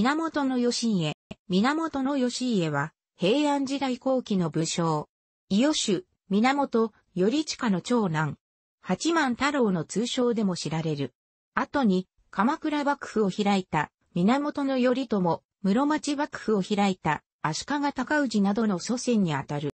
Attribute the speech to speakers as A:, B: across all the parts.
A: 源義家。源義家は、平安時代後期の武将。伊予主、源、頼親の長男。八幡太郎の通称でも知られる。後に、鎌倉幕府を開いた、源頼朝、室町幕府を開いた、足利高氏などの祖先にあたる。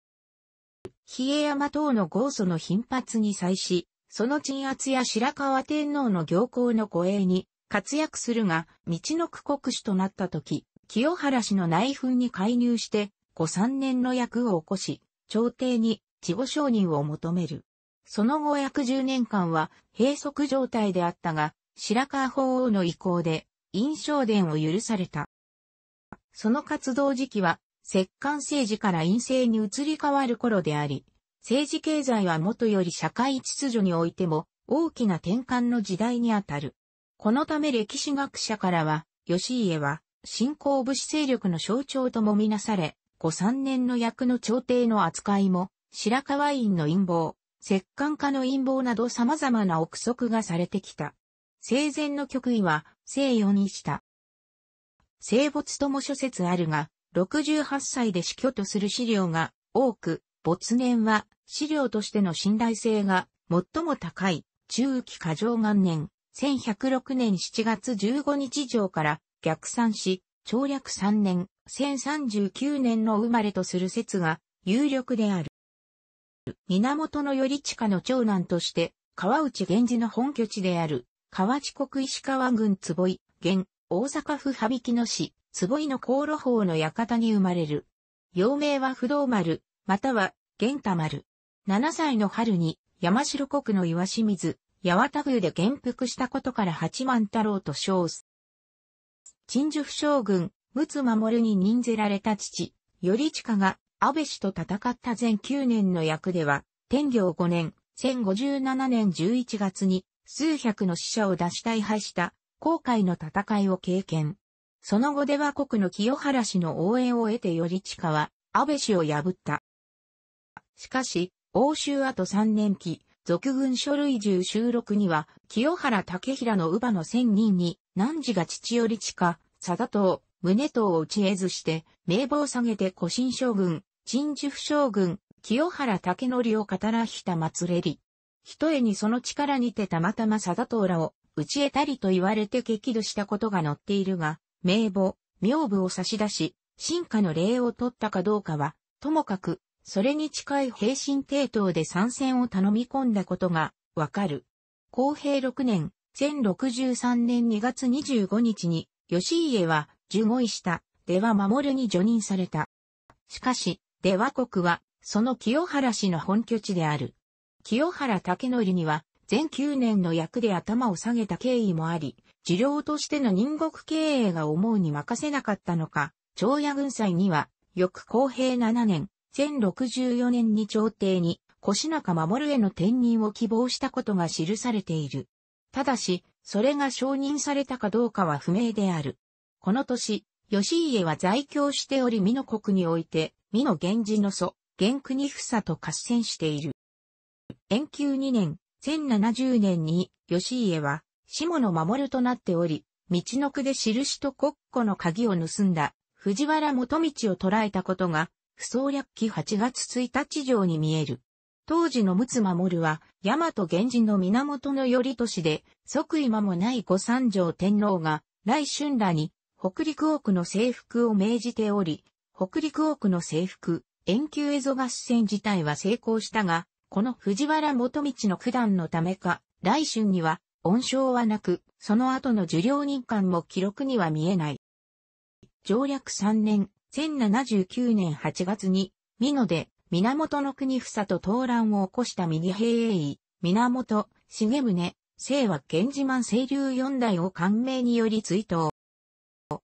A: 比叡山等の豪祖の頻発に際し、その鎮圧や白河天皇の行幸の護衛に、活躍するが、道の区国主となった時、清原氏の内紛に介入して、後三年の役を起こし、朝廷に地後承認を求める。その後約十年間は閉塞状態であったが、白川法王の意向で、印象伝を許された。その活動時期は、摂関政治から陰性に移り変わる頃であり、政治経済はもとより社会秩序においても大きな転換の時代にあたる。このため歴史学者からは、吉家は、新興武士勢力の象徴ともみなされ、後三年の役の朝廷の扱いも、白河院の陰謀、摂関家の陰謀など様々な憶測がされてきた。生前の極意は、西洋にした。生没とも諸説あるが、68歳で死去とする資料が多く、没年は資料としての信頼性が最も高い中期過剰元年、1106年7月15日上から逆算し、長略3年、1039年の生まれとする説が有力である。源頼下の長男として、川内源氏の本拠地である、河内国石川郡坪井、現、大阪府羽曳野市、坪井の航路法の館に生まれる。幼名は不動丸、または、玄太丸。7歳の春に、山城国の岩清水、八幡宮で元服したことから八幡太郎と称す。陳寿府将軍、陸奥守に任ぜられた父、頼親が安倍氏と戦った前9年の役では、天領5年、1057年11月に数百の死者を出し大敗した後悔の戦いを経験。その後では国の清原氏の応援を得て頼親は安倍氏を破った。しかし、欧州あと3年期、俗軍書類中収録には、清原武平の乳母の千人に、汝が父より地下、佐田党、宗党を打ち得ずして、名簿を下げて古新将軍、陳寿府将軍、清原武則を語らひた祭れり。ひとえにその力にてたまたま佐田党らを、打ち得たりと言われて激怒したことが載っているが、名簿、名簿を差し出し、進化の礼を取ったかどうかは、ともかく、それに近い平身帝党で参戦を頼み込んだことがわかる。公平6年、1063年2月25日に、吉家は受護位した、出羽守に除任された。しかし、出羽国は、その清原氏の本拠地である。清原武則には、全9年の役で頭を下げた経緯もあり、治療としての人国経営が思うに任せなかったのか、長野軍祭には、翌公平7年、1064年に朝廷に腰中守への転任を希望したことが記されている。ただし、それが承認されたかどうかは不明である。この年、吉家は在京しており美濃国において、美濃源氏の祖、源国房と合戦している。延久2年、1070年に、吉家は、下野守となっており、道の区で印と国庫の鍵を盗んだ、藤原元道を捕らえたことが、不走略記8月1日上に見える。当時の陸奥守は、大和源氏の源の頼年で、即位間もない御三条天皇が、来春らに、北陸奥の征服を命じており、北陸奥の征服、遠球蝦夷合戦自体は成功したが、この藤原元道の九段のためか、来春には、恩賞はなく、その後の受領人間も記録には見えない。上略3年、1079年8月に、美濃で、源の国房と東乱を起こした右平衛医、源、重宗、清和源自慢清流四代を官名により追悼。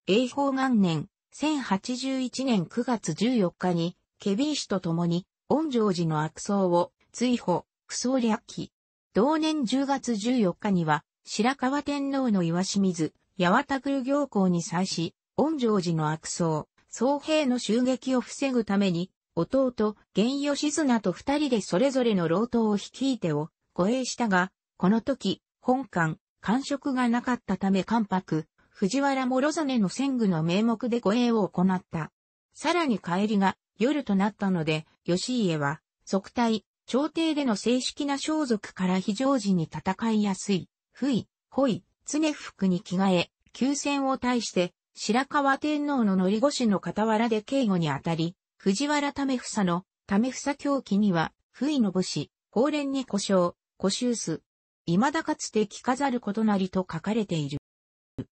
A: 栄宝元年、1081年9月14日に、ケビー氏と共に、御城寺の悪僧を、追放、不僧略起。同年10月14日には、白川天皇の岩清水、八幡宮行に際し、御城寺の悪僧、僧兵の襲撃を防ぐために、弟、源義綱と二人でそれぞれの老頭を率いてを護衛したが、この時、本官、官職がなかったため関白、藤原諸実の戦具の名目で護衛を行った。さらに帰りが夜となったので、義家は、即退、朝廷での正式な装束から非常時に戦いやすい、不意、ほい、常服に着替え、急戦を対して、白河天皇の乗り越しの傍らで警護にあたり、藤原為房の、為房狂気には、不意の武士、高連に故障、故州す。未だかつて着飾ることなりと書かれている。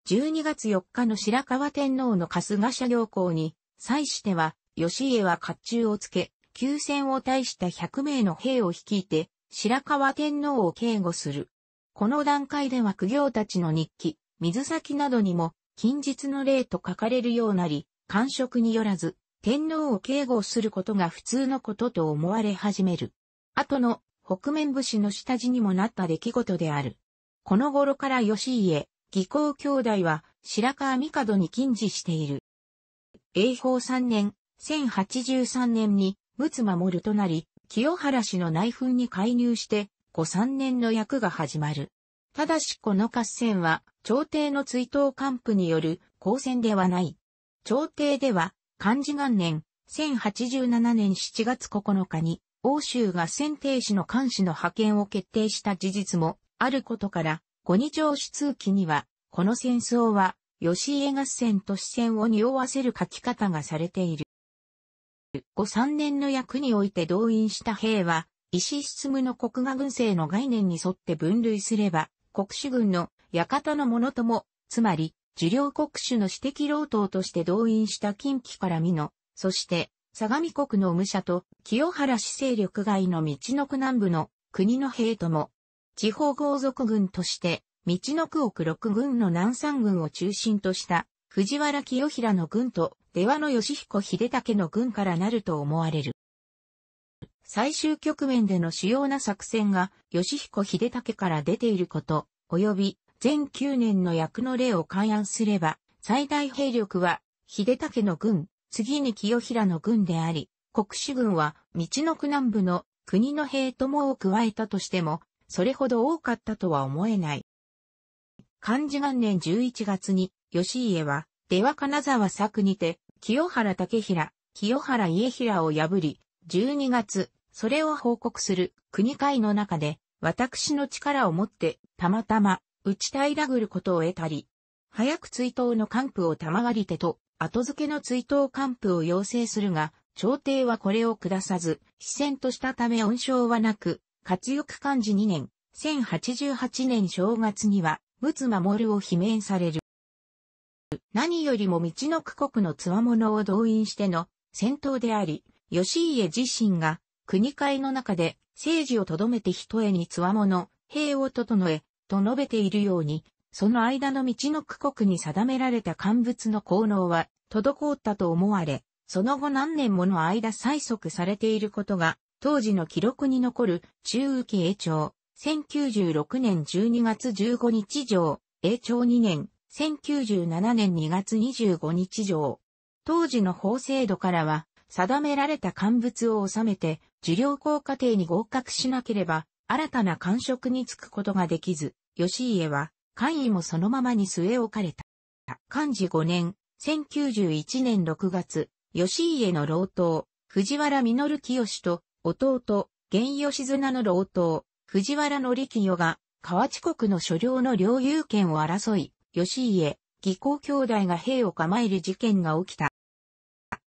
A: 12月4日の白河天皇の春日社行校に、際しては、吉家は甲冑をつけ、急戦を退した100名の兵を率いて、白河天皇を警護する。この段階では苦行たちの日記、水先などにも、近日の例と書かれるようなり、官職によらず、天皇を警護することが普通のことと思われ始める。後の北面武士の下地にもなった出来事である。この頃から吉家、義公兄弟は白川帝に近似している。永法三年、1083年に陸奥守となり、清原氏の内紛に介入して、五三年の役が始まる。ただしこの合戦は、朝廷の追悼官府による交戦ではない。朝廷では、漢字元年、1087年7月9日に、欧州が選定士の監視の派遣を決定した事実もあることから、五二条出通記には、この戦争は、吉家合戦と視線を匂わせる書き方がされている。五三年の役において動員した兵は、石質無の国画軍政の概念に沿って分類すれば、国主軍の館の者とも、つまり、受領国主の私的老党として動員した近畿から美濃、そして、相模国の武者と、清原市勢力外の道の区南部の国の兵とも、地方豪族軍として、道の区奥六軍の南山軍を中心とした、藤原清平の軍と、出羽の義彦秀武の軍からなると思われる。最終局面での主要な作戦が、吉彦秀武から出ていること、及び、全9年の役の例を勘案すれば、最大兵力は、秀武の軍、次に清平の軍であり、国主軍は、道の区南部の国の兵ともを加えたとしても、それほど多かったとは思えない。漢字元年11月に、吉家は、出羽金沢作にて、清原武平、清原家平を破り、12月、それを報告する国会の中で、私の力をもって、たまたま、打ちたいらぐることを得たり、早く追悼の官府を賜り手と、後付けの追悼官府を要請するが、朝廷はこれを下さず、非戦としたため恩賞はなく、活力漢字2年、1088年正月には、陸つ守を罷免される。何よりも道の区国の強者を動員しての戦闘であり、吉家自身が、国会の中で、政治をとどめて一重につわもの、兵を整え、と述べているように、その間の道の区国に定められた乾物の効能は、滞ったと思われ、その後何年もの間催促されていることが、当時の記録に残る中右期永長、1096年12月15日上、永長2年、1097年2月25日上。当時の法制度からは、定められた乾物を収めて、受領校課程に合格しなければ、新たな官職に就くことができず、吉家は、官位もそのままに据え置かれた。漢字5年、1091年6月、吉家の老頭、藤原実清と、弟、源義綱の老頭、藤原則清が、河内国の所領の領有権を争い、吉家、義公兄弟が兵を構える事件が起きた。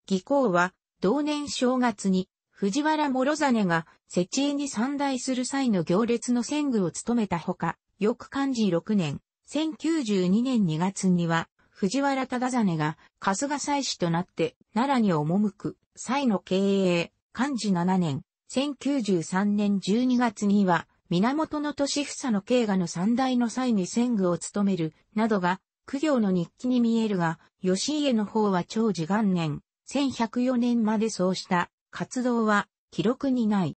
A: 義行は、同年正月に、藤原諸実が、設置に参大する際の行列の戦具を務めたほか、翌漢字6年、1092年2月には、藤原忠実が、春日祭司となって、奈良に赴く、際の経営、漢字7年、1093年12月には、源の年房の経過の三代の際に戦具を務める、などが、苦行の日記に見えるが、吉家の方は長寿元年、1104年までそうした活動は記録にない。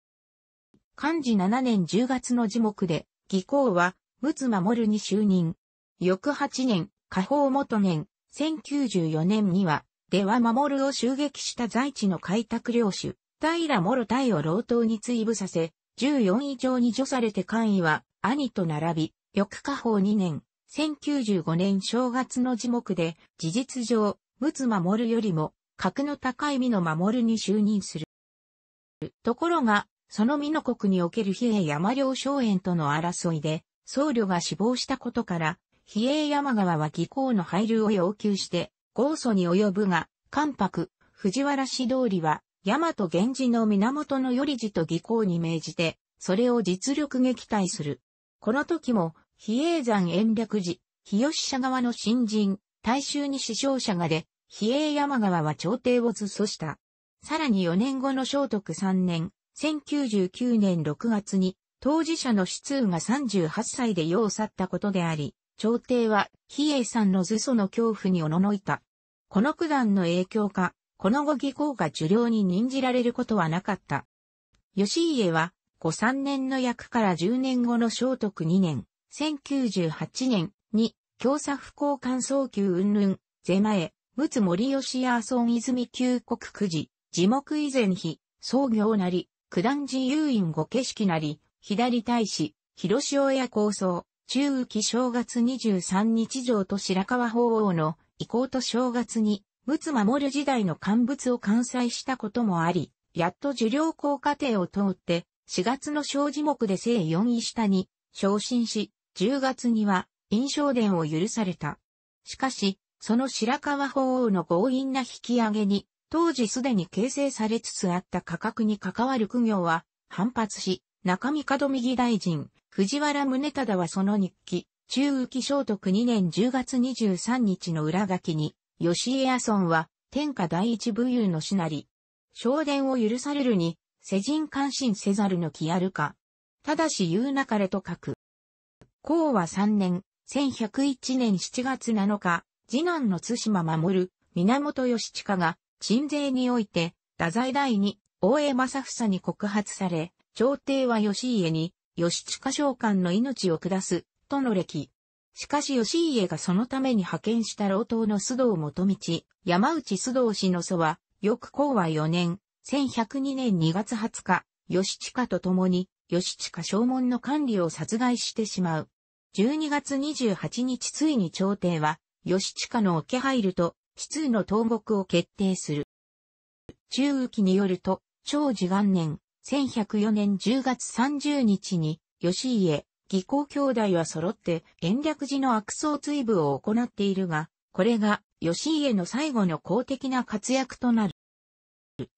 A: 漢字7年10月の字幕で、義行は、陸奥守に就任。翌8年、下方元年、1094年には、出羽守を襲撃した在地の開拓領主、平諸太を老頭に追部させ、14以上に除されて官位は、兄と並び、翌下方2年、1095年正月の字幕で、事実上、陸奥守よりも、格の高い美の守るに就任する。ところが、その美の国における比叡山領荘園との争いで、僧侶が死亡したことから、比叡山川は義行の配慮を要求して、豪祖に及ぶが、関白、藤原氏通りは、大和源氏の源頼次と義行に命じて、それを実力撃退する。この時も、比叡山延暦寺、日吉社側の新人、大衆に死傷者が出、比叡山川は朝廷を図組した。さらに4年後の聖徳3年、1099年6月に、当事者の出通が38歳で世を去ったことであり、朝廷は、比叡山の図祖の恐怖におののいた。この九段の影響か、この後義行が受領に任じられることはなかった。吉家は、後3年の役から10年後の聖徳2年、1098年に、教佐不交換早急云々、マエ、陸奥森吉や孫泉旧国九時、地木以前日、創業なり、九段寺遊院御景色なり、左大使、広塩屋構想、中雨季正月23日城と白川法王の意向と正月に、陸奥守時代の乾物を完済したこともあり、やっと受領校過程を通って、4月の小字目で正四位下に、昇進し、10月には、印象伝を許された。しかし、その白川法王の強引な引き上げに、当時すでに形成されつつあった価格に関わる苦行は反発し、中見門右大臣、藤原宗忠はその日記、中浮期聖徳2年10月23日の裏書きに、吉江阿村は天下第一武勇のしなり、昇殿を許されるに、世人関心せざるのきあるか。ただし言うなかれと書く。公は3年、1101年7月7日、次男の津島守、源義親が、鎮税において、太宰第二、大江正房に告発され、朝廷は義家に、義親召喚の命を下す、との歴。しかし義家がそのために派遣した老頭の須藤元道、山内須藤氏の祖は、翌後和4年、1102年2月20日、義親と共に、義親正門の管理を殺害してしまう。12月28日ついに朝廷は、義下の桶入ると、地通の東国を決定する。中雨期によると、長寿元年、1104年10月30日に、義家、義公兄弟は揃って、延暦寺の悪僧追部を行っているが、これが、義家の最後の公的な活躍となる。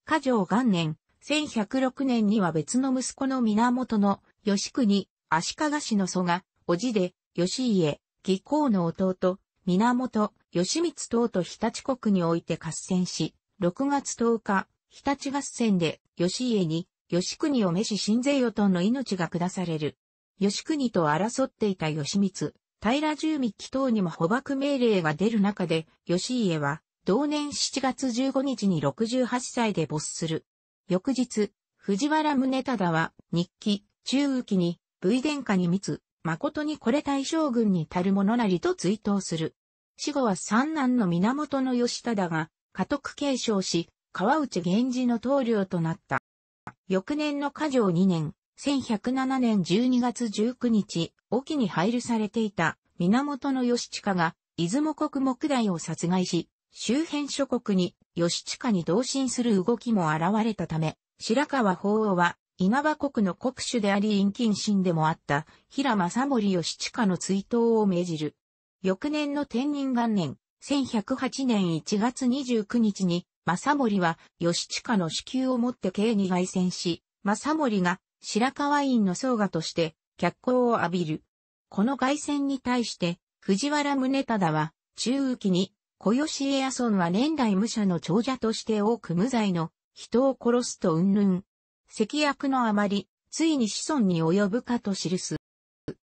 A: 家城元年、1106年には別の息子の源の義国、足利氏の祖が、叔父で、義家、義公の弟、源、義満等と日立国において合戦し、6月10日、日立合戦で、義家に、義国を召し新税与との命が下される。義国と争っていた義光、平重道等にも捕獲命令が出る中で、義家は、同年7月15日に68歳で没する。翌日、藤原宗忠は、日記、中雨期に、武殿下に密、誠にこれ大将軍に足るものなりと追悼する。死後は三男の源義忠が、家督継承し、川内源氏の棟梁となった。翌年の家城2年、1107年12月19日、沖に配慮されていた源義親が、出雲国木大を殺害し、周辺諸国に義親に同心する動きも現れたため、白川法王は稲葉国の国主であり陰近神でもあった平正森義親の追悼を命じる。翌年の天人元年、1108年1月29日に、正森は義親の支給をもって刑に外戦し、正森が白河院の総画として脚光を浴びる。この外戦に対して、藤原宗忠は、中雨期に、小吉家康村は年代武者の長者として多く無罪の人を殺すと云々。赤薬のあまり、ついに子孫に及ぶかと記す。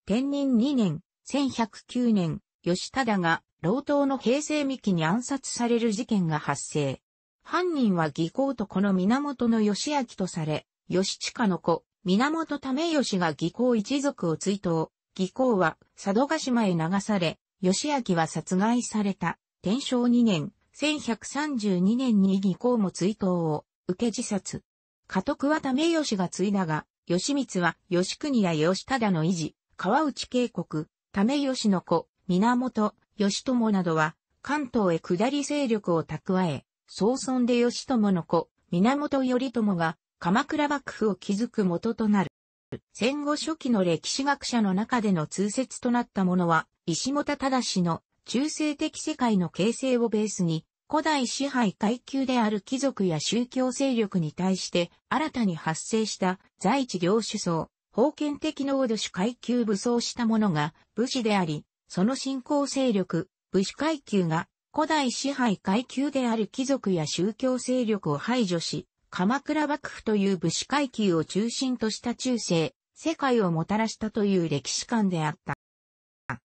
A: 天任2年、1109年、吉忠が、老党の平成未期に暗殺される事件が発生。犯人は義公とこの源義明とされ、義親の子、源為義が義公一族を追悼。義公は佐渡島へ流され、義明は殺害された。天正2年、1132年に義公も追悼を受け自殺。家督は為義が継いだが、義光は義国や義忠の維持、川内渓谷、為義の子、源、義友などは、関東へ下り勢力を蓄え、総村で義友の子、源頼朝が、鎌倉幕府を築く元となる。戦後初期の歴史学者の中での通説となったものは、石本忠の中世的世界の形成をベースに、古代支配階級である貴族や宗教勢力に対して新たに発生した在地領主層、封建的能度主階級武装した者が武士であり、その信仰勢力、武士階級が古代支配階級である貴族や宗教勢力を排除し、鎌倉幕府という武士階級を中心とした中世、世界をもたらしたという歴史観であった。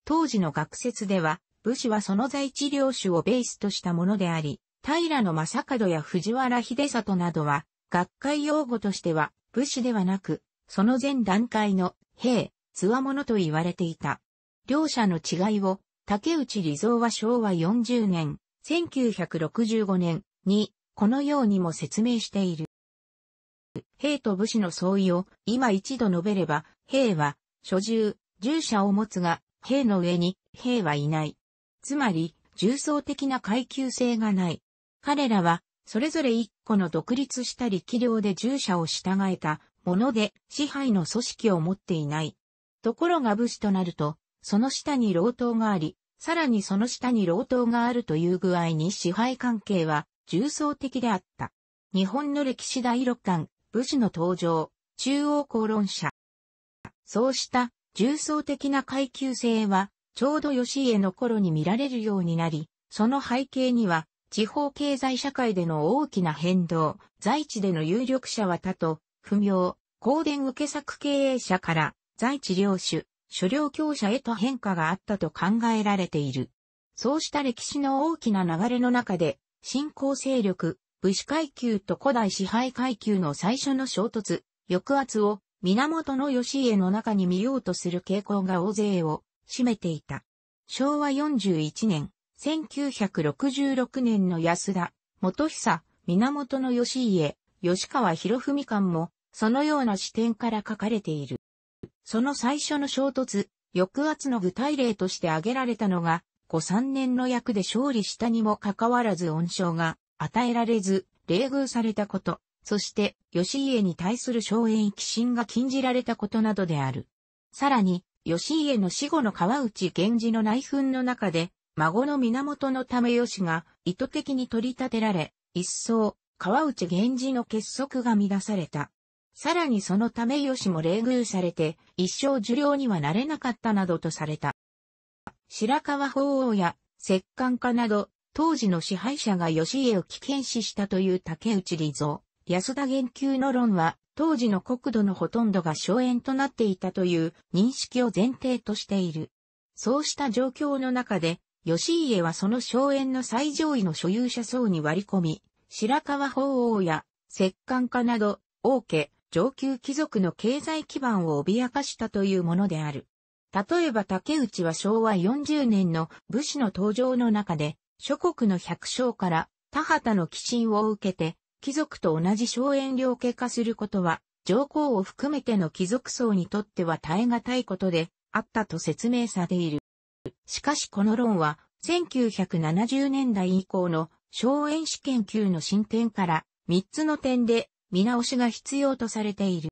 A: 当時の学説では、武士はその在地領主をベースとしたものであり、平野正門や藤原秀里などは、学会用語としては、武士ではなく、その前段階の兵、つわものと言われていた。両者の違いを、竹内理蔵は昭和40年、1965年に、このようにも説明している。兵と武士の相違を今一度述べれば、兵は、所従、従者を持つが、兵の上に、兵はいない。つまり、重層的な階級性がない。彼らは、それぞれ一個の独立した力量で従者を従えたもので支配の組織を持っていない。ところが武士となると、その下に老頭があり、さらにその下に老頭があるという具合に支配関係は重層的であった。日本の歴史第六巻、武士の登場、中央公論者。そうした重層的な階級性はちょうど吉家の頃に見られるようになり、その背景には、地方経済社会での大きな変動、在地での有力者は他と、不明、公電受け作経営者から在地領主、所領強者へと変化があったと考えられている。そうした歴史の大きな流れの中で、新興勢力、武士階級と古代支配階級の最初の衝突、抑圧を源義家の中に見ようとする傾向が大勢を占めていた。昭和41年、1966年の安田、元久、源義家、吉川博文館も、そのような視点から書かれている。その最初の衝突、抑圧の具体例として挙げられたのが、5、3年の役で勝利したにもかかわらず恩賞が与えられず、冷遇されたこと、そして、吉家に対する荘園寄進が禁じられたことなどである。さらに、義家の死後の川内源氏の内紛の中で、孫の源のため義が意図的に取り立てられ、一層、川内源氏の結束が乱された。さらにそのため義も冷遇されて、一生受領にはなれなかったなどとされた。白川法王や、摂関家など、当時の支配者が義家を危険視したという竹内理蔵、安田言及の論は、当時の国土のほとんどが荘園となっていたという認識を前提としている。そうした状況の中で、吉家はその荘園の最上位の所有者層に割り込み、白川法王や摂関家など、王家、上級貴族の経済基盤を脅かしたというものである。例えば竹内は昭和40年の武士の登場の中で、諸国の百姓から田畑の寄進を受けて、貴族と同じ荘園領家化することは、上皇を含めての貴族層にとっては耐え難いことであったと説明されている。しかしこの論は、1970年代以降の荘園試研究の進展から3つの点で見直しが必要とされている。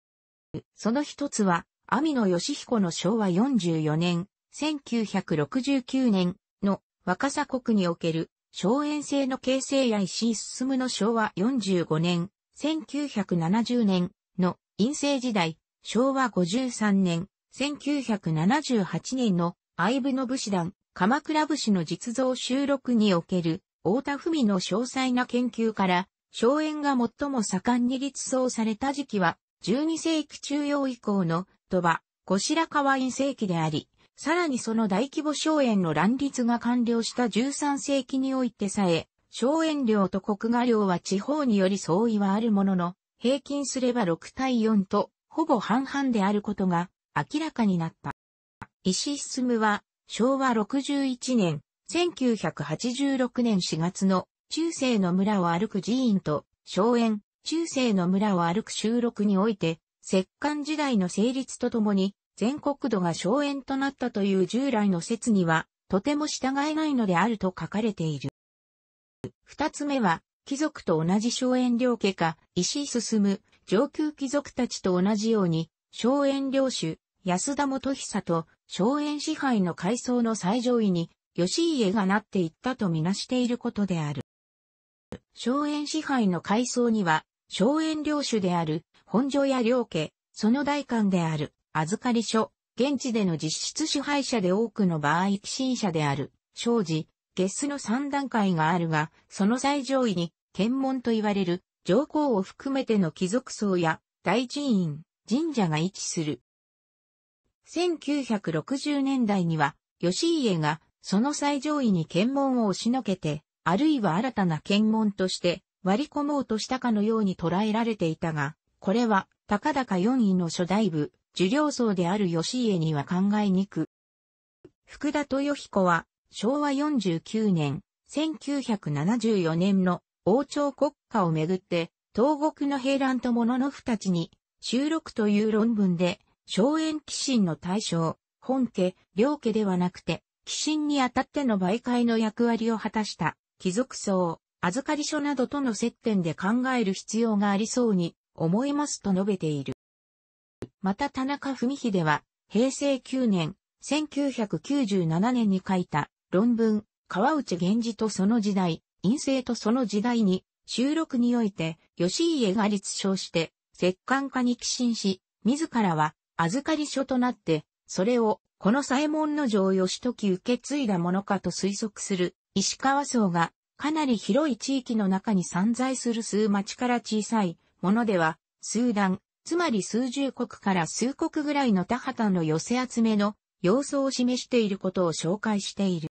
A: その一つは、網野義彦の昭和44年、1969年の若狭国における荘園制の形成や石井進の昭和45年、1970年の陰性時代、昭和53年、1978年の相部の武士団、鎌倉武士の実像収録における、大田文の詳細な研究から、荘園が最も盛んに立創された時期は、12世紀中央以降の、鳥羽、後白河院世紀であり、さらにその大規模荘園の乱立が完了した13世紀においてさえ、荘園料と国画料は地方により相違はあるものの、平均すれば6対4と、ほぼ半々であることが明らかになった。石進は、昭和61年、1986年4月の中世の村を歩く寺院と、荘園、中世の村を歩く収録において、石関時代の成立とともに、全国土が荘園となったという従来の説には、とても従えないのであると書かれている。二つ目は、貴族と同じ荘園領家か、石井進、上級貴族たちと同じように、荘園領主、安田元久と、荘園支配の階層の最上位に、吉家がなっていったとみなしていることである。荘園支配の階層には、荘園領主である、本所や領家、その代官である、預かり所、現地での実質支配者で多くの場合寄進者である、生じ、ゲスの3段階があるが、その最上位に、検問と言われる、上皇を含めての貴族層や、大寺院、神社が位置する。1960年代には、吉家が、その最上位に検問を押しのけて、あるいは新たな検問として割り込もうとしたかのように捉えられていたが、これは、高々4位の初代部、受領僧である吉家には考えにく。福田豊彦は、昭和49年、1974年の王朝国家をめぐって、東国の平乱と者の不つに、収録という論文で、荘園寄進の対象、本家、両家ではなくて、寄進にあたっての媒介の役割を果たした、貴族層、預かり所などとの接点で考える必要がありそうに思いますと述べている。また田中文秀は、平成9年、1997年に書いた論文、川内源氏とその時代、陰性とその時代に、収録において、吉家が立証して、摂関家に寄進し、自らは預かり書となって、それを、この左衛門の城義時受け継いだものかと推測する、石川僧が、かなり広い地域の中に散在する数町から小さいものでは、数段、つまり数十国から数国ぐらいの田畑の寄せ集めの様相を示していることを紹介している。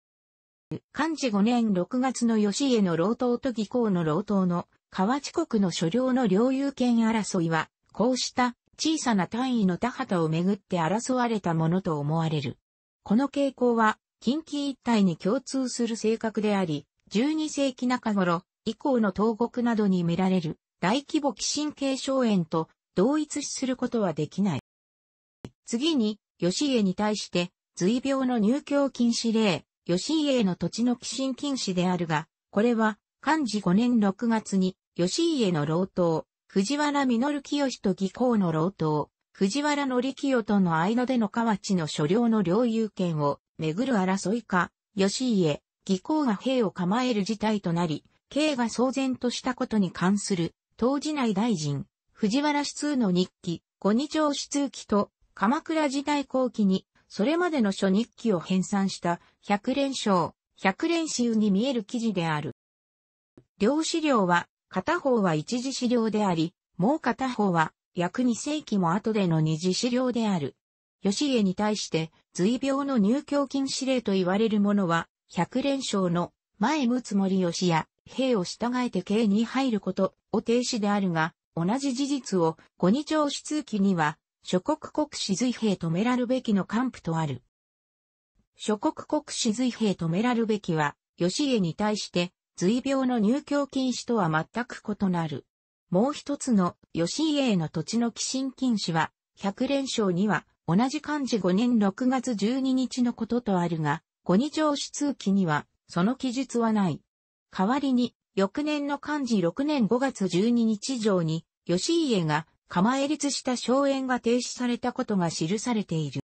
A: 漢字5年6月の吉家の老頭と義公の老頭の河内国の所領の領有権争いは、こうした小さな単位の田畑をめぐって争われたものと思われる。この傾向は、近畿一帯に共通する性格であり、12世紀中頃以降の東国などに見られる大規模寄進系荘園と同一視することはできない。次に、吉家に対して、随病の入居禁止令、吉家への土地の寄進禁止であるが、これは、漢字5年6月に、吉家の老頭、藤原実清と義公の老頭、藤原則清との間での河内の所領の領有権をめぐる争いか、吉家、義公が兵を構える事態となり、刑が騒然としたことに関する、当時内大臣、藤原氏通の日記、五二条氏通記と、鎌倉時代後期に、それまでの初日記を編纂した百連章、百連集に見える記事である。両資料は、片方は一次資料であり、もう片方は約二世紀も後での二次資料である。吉家に対して、随病の入教禁止令と言われるものは、百連勝の前むつもり吉や、兵を従えて刑に入ることを停止であるが、同じ事実を、五二条指通記には、諸国国史随兵止めらるべきの還付とある。諸国国史随兵止めらるべきは、吉家に対して、随病の入居禁止とは全く異なる。もう一つの吉家への土地の寄進禁止は、百連勝には、同じ漢字五年六月十二日のこととあるが、五二条指通記には、その記述はない。代わりに、翌年の漢字6年5月12日上に、吉家が釜え立した荘園が停止されたことが記されている。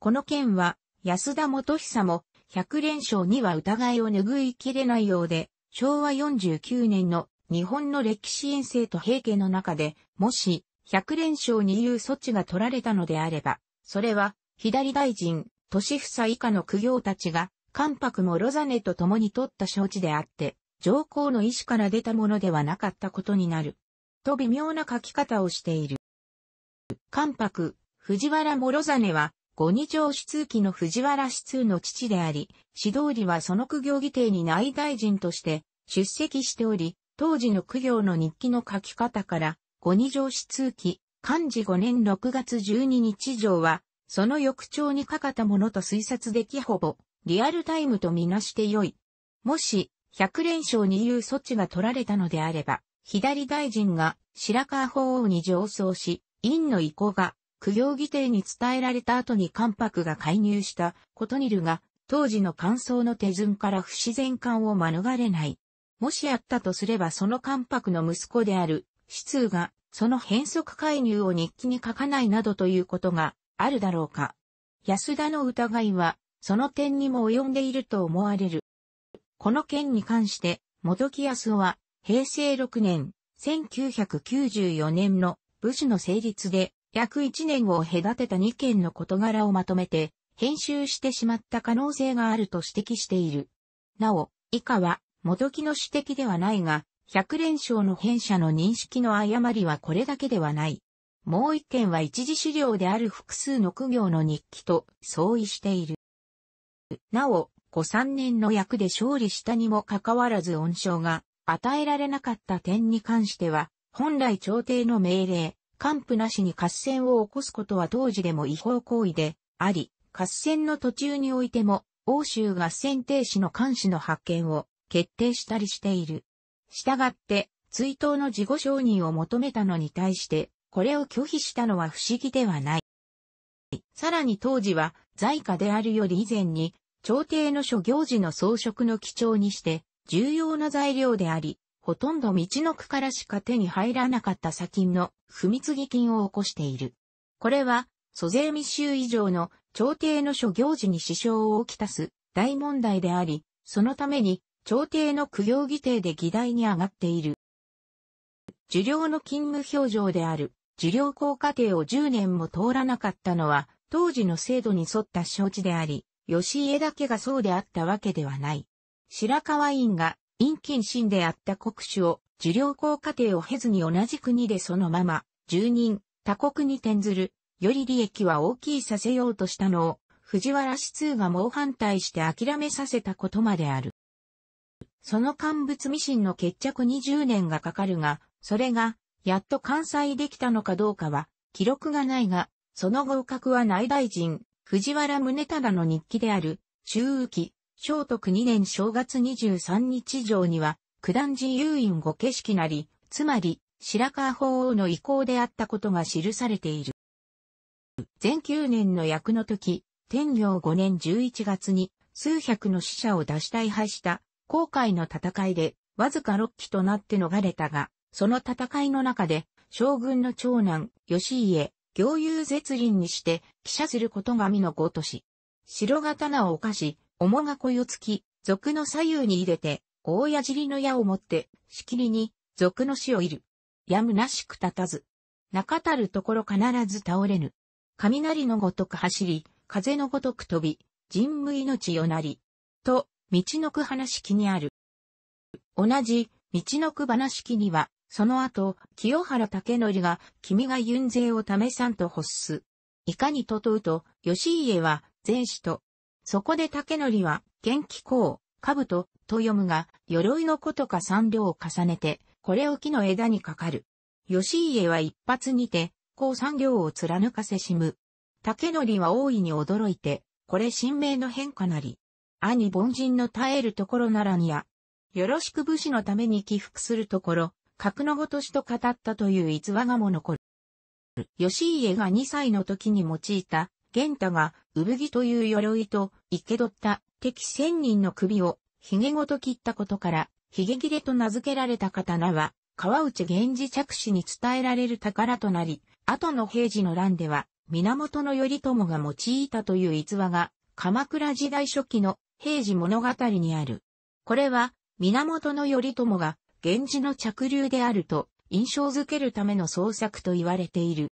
A: この件は、安田元久も、百連勝には疑いを拭いきれないようで、昭和49年の日本の歴史遠征と平家の中で、もし、百連勝に言う措置が取られたのであれば、それは、左大臣、都市夫以下の苦行たちが、関白もロザネと共に取った承知であって、上皇の意志から出たものではなかったことになる。と微妙な書き方をしている。関白、藤原諸真は、五二条四通記の藤原四通の父であり、指導理はその苦行議定に内大臣として出席しており、当時の苦行の日記の書き方から、五二条四通記、漢字5年6月12日条は、その翌朝にかかたものと推察できほぼ、リアルタイムとみなしてよい。もし、100連勝にう措置が取られたのであれば、左大臣が白川法王に上奏し、院の意向が苦行議定に伝えられた後に関白が介入したことにるが、当時の感想の手順から不自然感を免れない。もしあったとすればその関白の息子である、司通が、その変則介入を日記に書かないなどということがあるだろうか。安田の疑いは、その点にも及んでいると思われる。この件に関して、元木康夫は、平成6年、1994年の武士の成立で、約1年を隔てた2件の事柄をまとめて、編集してしまった可能性があると指摘している。なお、以下は、元木の指摘ではないが、百連勝の編者の認識の誤りはこれだけではない。もう一件は一時資料である複数の苦行の日記と相違している。なお、子三年の役で勝利したにもかかわらず恩賞が与えられなかった点に関しては、本来朝廷の命令、官府なしに合戦を起こすことは当時でも違法行為であり、合戦の途中においても、欧州合戦停止の監視の発見を決定したりしている。したがって、追悼の事後承認を求めたのに対して、これを拒否したのは不思議ではない。さらに当時は、在家であるより以前に、朝廷の諸行事の装飾の基調にして重要な材料であり、ほとんど道の区からしか手に入らなかった砂金の踏み継ぎ金を起こしている。これは、租税密集以上の朝廷の諸行事に支障をきたす大問題であり、そのために朝廷の苦行議定で議題に上がっている。受領の勤務表情である受領効果程を10年も通らなかったのは、当時の制度に沿った承知であり、吉家だけがそうであったわけではない。白河院が、陰近親であった国主を、受領校過程を経ずに同じ国でそのまま、住人、他国に転ずる、より利益は大きいさせようとしたのを、藤原氏通が猛反対して諦めさせたことまである。その乾物ミシンの決着に10年がかかるが、それが、やっと完済できたのかどうかは、記録がないが、その合格は内大臣、藤原宗忠の日記である、周雨期、聖徳2年正月23日上には、九段寺遊院御景色なり、つまり、白川法皇の意向であったことが記されている。前九年の役の時、天行五年十一月に、数百の死者を出し大敗した、後悔の戦いで、わずか六期となって逃れたが、その戦いの中で、将軍の長男、義家、行遊絶輪にして、記者することが身のごとし。白刀を犯し、重がこよつき、俗の左右に入れて、大矢尻の矢を持って、しきりに、俗の死をいる。やむなしく立たず。中たるところ必ず倒れぬ。雷のごとく走り、風のごとく飛び、人無命よなり。と、道のく話式にある。同じ、道のく話式には、その後、清原武則が、君がユン勢を試さんと発す。いかにと問うと、吉家は、前子と。そこで武則は、元気公、兜、と読むが、鎧のことか三両を重ねて、これを木の枝にかかる。吉家は一発にて、公三両を貫かせしむ。武則は大いに驚いて、これ神明の変化なり。兄凡人の耐えるところならにや。よろしく武士のために起伏するところ、格のごとしと語ったという逸話がも残る。吉家が2歳の時に用いた、玄太が、産着という鎧と、生け取った敵千人の首を、髭ごと切ったことから、髭切れと名付けられた刀は、川内源氏着手に伝えられる宝となり、後の平治の乱では、源頼朝が用いたという逸話が、鎌倉時代初期の平治物語にある。これは、源頼朝が源氏の着流であると印象づけるための創作と言われている。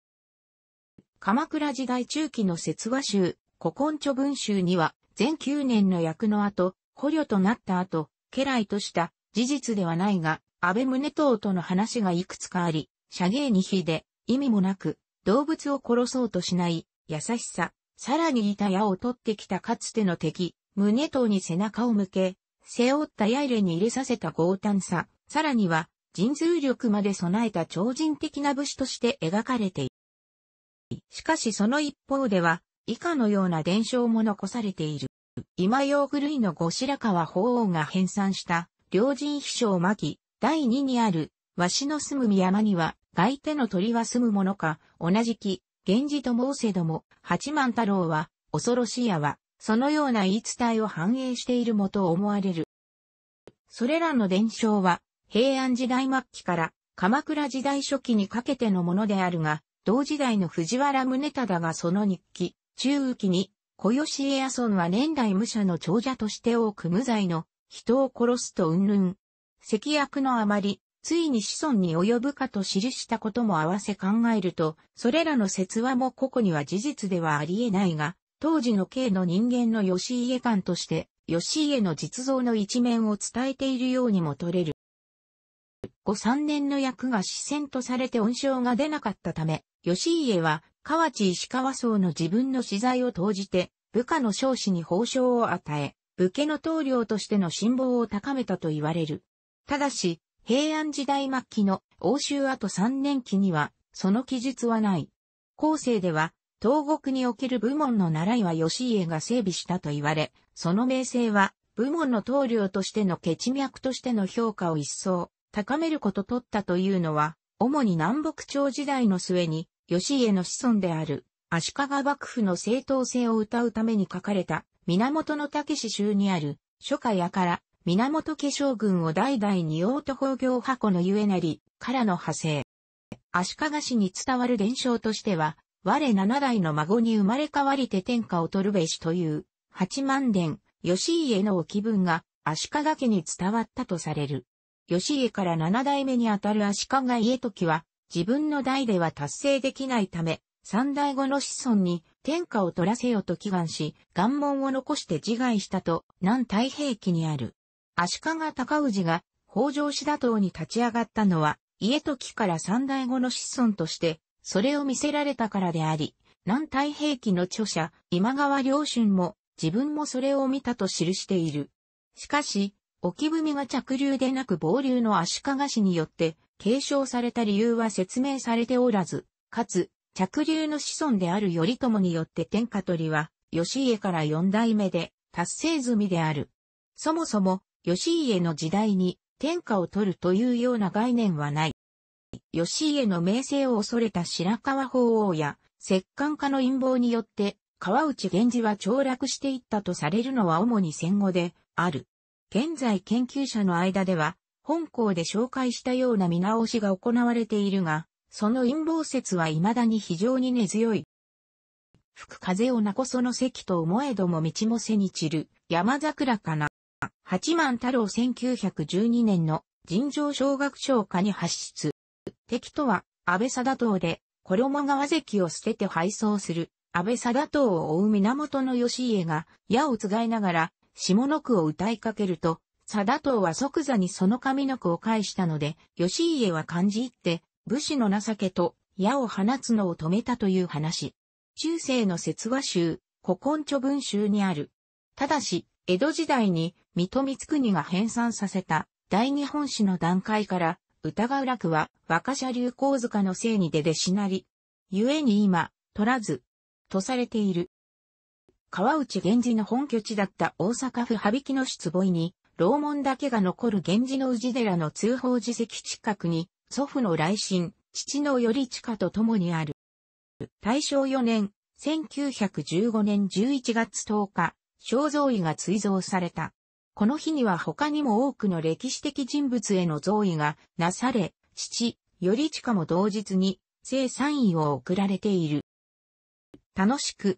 A: 鎌倉時代中期の説話集、古今著文集には、全9年の役の後、捕虜となった後、家来とした事実ではないが、安倍宗党との話がいくつかあり、射芸に比で、意味もなく、動物を殺そうとしない、優しさ、さらにいた矢を取ってきたかつての敵、宗党に背中を向け、背負った矢入れに入れさせた強胆さ、さらには、人通力まで備えた超人的な武士として描かれている。しかしその一方では、以下のような伝承も残されている。今用狂いの後白河法皇が編纂した、両人秘書巻、第2にある、わしの住む山には、外手の鳥は住むものか、同じき、源氏と申せども、八幡太郎は、恐ろしやは、そのような言い伝えを反映しているもと思われる。それらの伝承は、平安時代末期から鎌倉時代初期にかけてのものであるが、同時代の藤原宗忠がその日記、中雨期に、小吉家康村は年代武者の長者として多く無罪の人を殺すと云々。赤役のあまり、ついに子孫に及ぶかと記したことも合わせ考えると、それらの説話も個々には事実ではありえないが、当時の刑の人間の吉家官として、吉家の実像の一面を伝えているようにも取れる。後3年の役が視線とされて恩賞が出なかったため、吉家は河内石川荘の自分の資材を投じて、部下の少子に褒章を与え、武家の棟梁としての辛抱を高めたと言われる。ただし、平安時代末期の欧州後3年期には、その記述はない。後世では、東国における部門の習いは吉家が整備したと言われ、その名声は、部門の棟梁としての血脈としての評価を一層高めること取ったというのは、主に南北朝時代の末に、吉家の子孫である、足利幕府の正当性を謳うために書かれた、源の武史集にある、初夏やから、源家将軍を代々に王と宝行箱のゆえなり、からの派生。足利氏に伝わる伝承としては、我七代の孫に生まれ変わりて天下を取るべしという、八万伝、吉家の置分が足利家に伝わったとされる。義家から七代目にあたる足利家時は、自分の代では達成できないため、三代後の子孫に天下を取らせよと祈願し、願文を残して自害したと、南太平記にある。足利尊氏が北条氏打倒に立ち上がったのは、家時から三代後の子孫として、それを見せられたからであり、南太平記の著者、今川良春も、自分もそれを見たと記している。しかし、沖文踏みが着流でなく暴流の足利氏によって継承された理由は説明されておらず、かつ、着流の子孫である頼朝によって天下取りは、吉家から四代目で達成済みである。そもそも、吉家の時代に天下を取るというような概念はない。吉家の名声を恐れた白川法王や、摂関家の陰謀によって、川内源氏は凋落していったとされるのは主に戦後で、ある。現在研究者の間では、本校で紹介したような見直しが行われているが、その陰謀説は未だに非常に根強い。吹く風をなこその席と思えども道も背に散る、山桜かな。八幡太郎1912年の尋常小学賞課に発出。敵とは、安倍貞党で、衣川関を捨てて敗走する、安倍貞党を追う源義家が、矢をつがいながら、下の句を歌いかけると、貞藤は即座にその上の句を返したので、義家は漢字言って、武士の情けと矢を放つのを止めたという話。中世の説話集、古今著文集にある。ただし、江戸時代に水戸光国が編纂させた大日本史の段階から、歌が楽は若者流行塚のせいにで弟しなり。故に今、取らず、とされている。川内源氏の本拠地だった大阪府羽曳野市坪井に、楼門だけが残る源氏の氏寺の通報寺跡近くに、祖父の来親、父の頼親と共にある。大正4年、1915年11月10日、肖像位が追贈された。この日には他にも多くの歴史的人物への贈位がなされ、父、頼親も同日に、正三位を贈られている。楽しく、